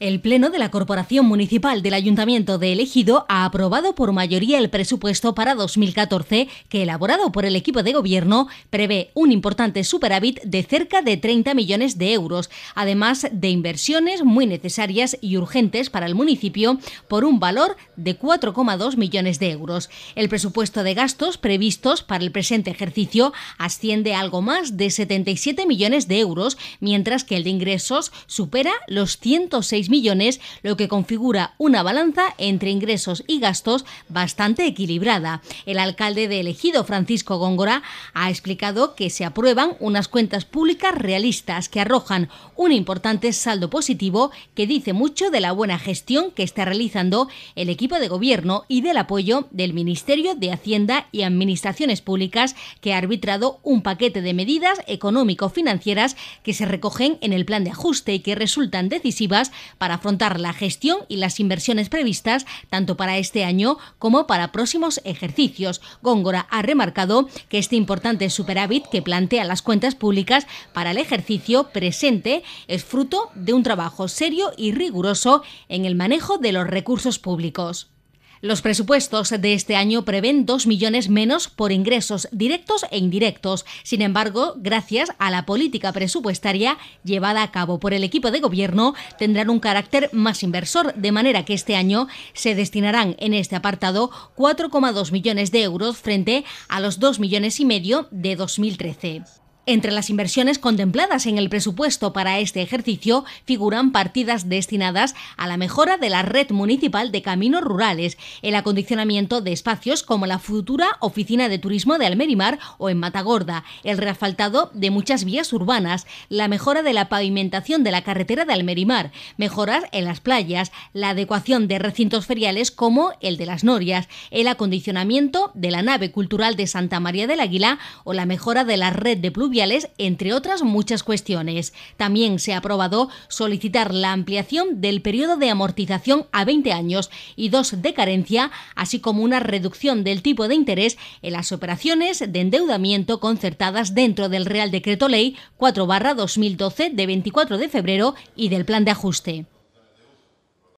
El Pleno de la Corporación Municipal del Ayuntamiento de Elegido ha aprobado por mayoría el presupuesto para 2014 que, elaborado por el equipo de gobierno, prevé un importante superávit de cerca de 30 millones de euros, además de inversiones muy necesarias y urgentes para el municipio por un valor de 4,2 millones de euros. El presupuesto de gastos previstos para el presente ejercicio asciende a algo más de 77 millones de euros, mientras que el de ingresos supera los 106 millones, lo que configura una balanza entre ingresos y gastos bastante equilibrada. El alcalde de elegido, Francisco Góngora, ha explicado que se aprueban unas cuentas públicas realistas que arrojan un importante saldo positivo que dice mucho de la buena gestión que está realizando el equipo de gobierno y del apoyo del Ministerio de Hacienda y Administraciones Públicas que ha arbitrado un paquete de medidas económico-financieras que se recogen en el plan de ajuste y que resultan decisivas para afrontar la gestión y las inversiones previstas tanto para este año como para próximos ejercicios. Góngora ha remarcado que este importante superávit que plantea las cuentas públicas para el ejercicio presente es fruto de un trabajo serio y riguroso en el manejo de los recursos públicos. Los presupuestos de este año prevén 2 millones menos por ingresos directos e indirectos. Sin embargo, gracias a la política presupuestaria llevada a cabo por el equipo de gobierno, tendrán un carácter más inversor, de manera que este año se destinarán en este apartado 4,2 millones de euros frente a los 2 millones y medio de 2013. Entre las inversiones contempladas en el presupuesto para este ejercicio figuran partidas destinadas a la mejora de la red municipal de caminos rurales, el acondicionamiento de espacios como la futura oficina de turismo de Almerimar o en Matagorda, el reasfaltado de muchas vías urbanas, la mejora de la pavimentación de la carretera de Almerimar, mejoras en las playas, la adecuación de recintos feriales como el de las Norias, el acondicionamiento de la nave cultural de Santa María del Águila o la mejora de la red de pluviales entre otras muchas cuestiones. También se ha aprobado solicitar la ampliación del periodo de amortización a 20 años y dos de carencia, así como una reducción del tipo de interés en las operaciones de endeudamiento concertadas dentro del Real Decreto Ley 4-2012 de 24 de febrero y del Plan de Ajuste.